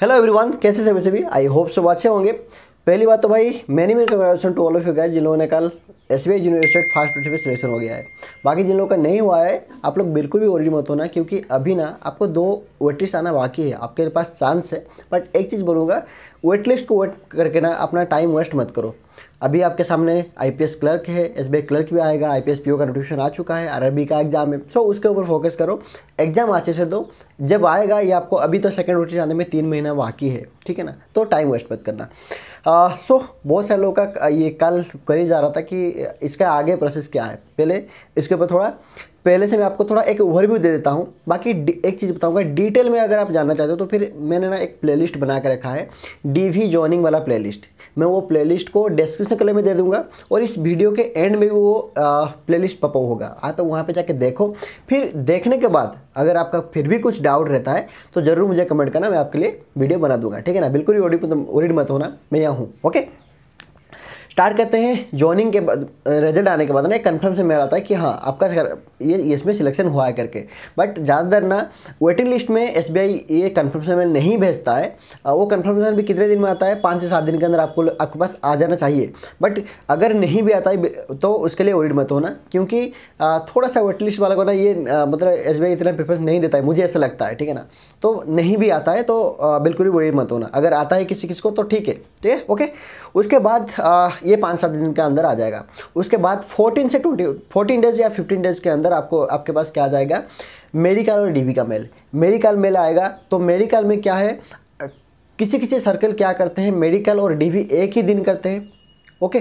hello everyone कैसे सभी सभी आई होप सब अच्छे होंगे पहली बात तो भाई मैनी मेरे congratulations to all of you guys जिन लोगों ने कल S B university fast food पे सिलेक्शन हो गया है बाकी जिन लोगों का नहीं हुआ है आप लोग बिल्कुल भी वरी मत होना क्योंकि अभी ना आपको दो वेटिस्ट आना बाकी है आपके पास चांस है बट एक चीज़ बोलूँगा वेट लिस्ट को वेट करके ना अपना टाइम वेस्ट मत करो अभी आपके सामने एस क्लर्क है आई क्लर्क भी आएगा पी ओ का नोटिफिकेशन आ चुका है आरआरबी का एग्जाम है सो उसके ऊपर फोकस करो एग्जाम अच्छे से दो जब आएगा ये आपको अभी तो सेकेंड नोटिस आने में तीन महीना बाकी है ठीक है ना तो टाइम वेस्ट मत करना सो uh, so, बहुत सारे लोगों का ये कल करी जा रहा था कि इसका आगे प्रोसेस क्या है पहले इसके ऊपर थोड़ा पहले से मैं आपको थोड़ा एक ओवरव्यू दे देता हूँ बाकी एक चीज़ बताऊँगा डिटेल में अगर आप जानना चाहते हो तो फिर मैंने ना एक प्लेलिस्ट बना के रखा है डी वी जॉइनिंग वाला प्लेलिस्ट मैं वो प्लेलिस्ट को डिस्क्रिप्शन कलर में दे दूंगा और इस वीडियो के एंड में भी वो प्लेलिस्ट पपो होगा आप तो वहाँ पे जाके देखो फिर देखने के बाद अगर आपका फिर भी कुछ डाउट रहता है तो ज़रूर मुझे कमेंट करना मैं आपके लिए वीडियो बना दूंगा ठीक है ना बिल्कुल भी ओडी मत होना मैं यहाँ हूँ ओके स्टार कहते हैं जॉइनिंग के बाद रिजल्ट आने के बाद ना एक कन्फर्म से मेल आता है कि हाँ आपका ये इसमें सिलेक्शन हुआ है करके बट ज़्यादातर ना वेटिंग लिस्ट में एस ये कन्फर्म से मेल नहीं भेजता है वो कन्फर्म मेल भी कितने दिन में आता है पाँच से सात दिन के अंदर आपको आपके पास आ जाना चाहिए बट अगर नहीं भी आता है तो उसके लिए वरीड मत होना क्योंकि थोड़ा सा वेटिंग लिस्ट वाला को ना ये मतलब एस इतना प्रेफरेंस नहीं देता है मुझे ऐसा लगता है ठीक है ना तो नहीं भी आता है तो बिल्कुल भी वरीड मत होना अगर आता है किसी किसी को तो ठीक है ठीक है ओके उसके बाद ये पाँच सात दिन के अंदर आ जाएगा उसके बाद फोर्टीन से ट्वेंटी फोर्टीन डेज या फिफ्टीन डेज के अंदर आपको आपके पास क्या आ जाएगा मेडिकल और डीबी का मेल मेडिकल मेल आएगा तो मेडिकल में क्या है किसी किसी सर्कल क्या करते हैं मेडिकल और डीबी एक ही दिन करते हैं ओके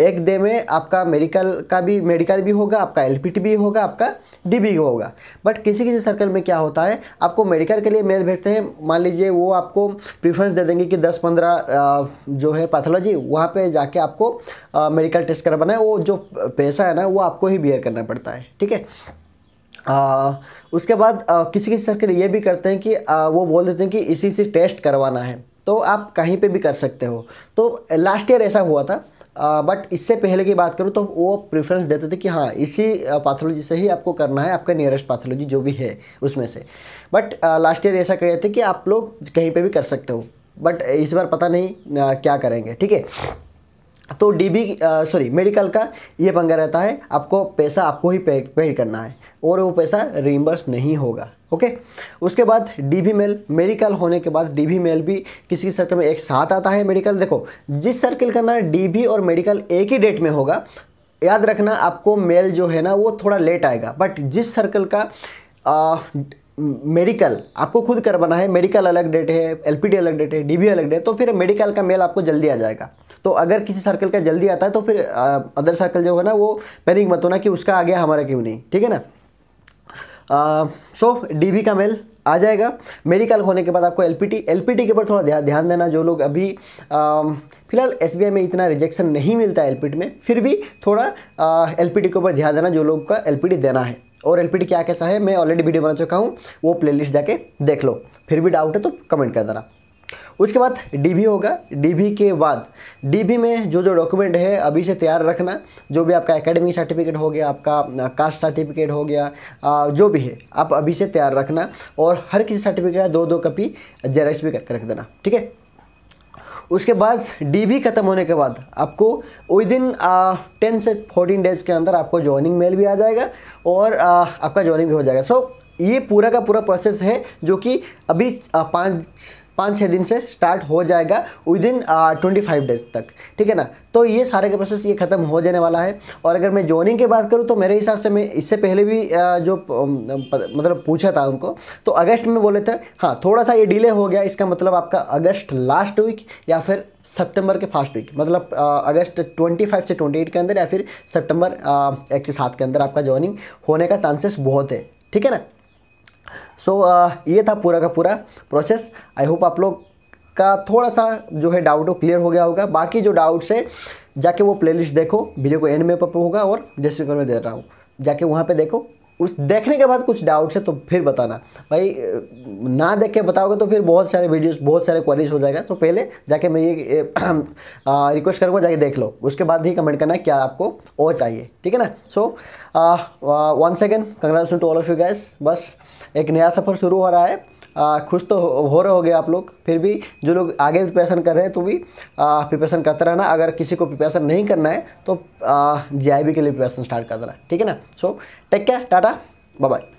एक डे में आपका मेडिकल का भी मेडिकल भी होगा आपका एल भी होगा आपका डी भी होगा बट किसी किसी सर्कल में क्या होता है आपको मेडिकल के लिए मेल भेजते हैं मान लीजिए वो आपको प्रीफरेंस दे देंगे कि 10-15 जो है पैथोलॉजी वहाँ पे जाके आपको मेडिकल टेस्ट करवाना है वो जो पैसा है ना वो आपको ही बियर करना पड़ता है ठीक है उसके बाद आ, किसी किसी सर्कल ये भी करते हैं कि आ, वो बोल देते हैं कि इसी से टेस्ट करवाना है तो आप कहीं पे भी कर सकते हो तो लास्ट ईयर ऐसा हुआ था बट इससे पहले की बात करूँ तो वो प्रेफरेंस देते थे कि हाँ इसी पैथोलॉजी से ही आपको करना है आपका नियरेस्ट पैथोलॉजी जो भी है उसमें से बट लास्ट ईयर ऐसा रहे थे कि आप लोग कहीं पे भी कर सकते हो बट इस बार पता नहीं आ, क्या करेंगे ठीक है तो डीबी सॉरी मेडिकल का ये पंगा रहता है आपको पैसा आपको ही पे पेड करना है और वो पैसा रिम्बर्स नहीं होगा ओके उसके बाद डी बी मेल मेडिकल होने के बाद डी बी मेल भी किसी सर्कल में एक साथ आता है मेडिकल देखो जिस सर्कल का ना बी और मेडिकल एक ही डेट में होगा याद रखना आपको मेल जो है ना वो थोड़ा लेट आएगा बट जिस सर्कल का आ, मेडिकल आपको खुद करवाना है मेडिकल अलग डेट है एलपीडी अलग डेट है डीबी अलग डेट तो फिर मेडिकल का मेल आपको जल्दी आ जाएगा तो अगर किसी सर्कल का जल्दी आता है तो फिर अदर सर्कल जो है ना वो पैनिक मत होना कि उसका आ गया हमारा क्यों नहीं ठीक है ना सो डी का मेल आ जाएगा मेडिकल होने के बाद आपको एल पी के ऊपर थोड़ा ध्यान देना जो लोग अभी फिलहाल एस में इतना रिजेक्शन नहीं मिलता है एल में फिर भी थोड़ा एल के ऊपर ध्यान देना जो लोग का एल देना है और एल क्या कैसा है मैं ऑलरेडी वीडियो बना चुका हूँ वो प्लेलिस्ट जाके देख लो फिर भी डाउट है तो कमेंट कर देना उसके बाद डीबी होगा डीबी के बाद डीबी में जो जो डॉक्यूमेंट है अभी से तैयार रखना जो भी आपका एकेडमी सर्टिफिकेट हो गया आपका कास्ट सर्टिफिकेट हो गया आ, जो भी है आप अभी से तैयार रखना और हर किसी सर्टिफिकेट का दो दो कॉपी जेरक्स भी करके रख देना ठीक है उसके बाद डीबी ख़त्म होने के बाद आपको विद इन टेन से फोर्टीन डेज़ के अंदर आपको ज्वाइनिंग मेल भी आ जाएगा और आ, आपका ज्वाइनिंग भी हो जाएगा सो so, ये पूरा का पूरा प्रोसेस है जो कि अभी पाँच पाँच छः दिन से स्टार्ट हो जाएगा within twenty five days तक ठीक है ना तो ये सारे का प्रोसेस ये ख़त्म हो जाने वाला है और अगर मैं जॉइनिंग की बात करूँ तो मेरे हिसाब से मैं इससे पहले भी आ, जो प, मतलब पूछा था उनको तो अगस्त में बोले थे हाँ थोड़ा सा ये डिले हो गया इसका मतलब आपका अगस्त लास्ट वीक या फिर सितंबर के फर्स्ट वीक मतलब अगस्त 25 से 28 के अंदर या फिर सितंबर एक से सात के अंदर आपका ज्वाइनिंग होने का चांसेस बहुत है ठीक है ना सो so, uh, ये था पूरा का पूरा प्रोसेस आई होप आप लोग का थोड़ा सा जो है डाउट वो क्लियर हो गया होगा बाकी जो डाउट्स है जाके वो प्लेलिस्ट देखो वीडियो को एंड में अप होगा और डिस्क्रिप्शन में दे रहा हूँ जाके वहाँ पे देखो उस देखने के बाद कुछ डाउट्स है तो फिर बताना भाई ना देख के बताओगे तो फिर बहुत सारे वीडियोस बहुत सारे क्वारीज हो जाएगा तो पहले जाके मैं ये रिक्वेस्ट करूँगा जाके देख लो उसके बाद ही कमेंट करना क्या आपको और चाहिए ठीक है ना so one second congratulations to all of you guys बस एक नया सफ़र शुरू हो रहा है आ, खुश तो हो रहे हो गए आप लोग फिर भी जो लोग आगे प्रिपरेशन कर रहे हैं तो भी प्रिपरेशन करते रहना अगर किसी को प्रिपरेशन नहीं करना है तो जी के लिए प्रिपरेशन स्टार्ट कर देना ठीक है ना so take care tata bye bye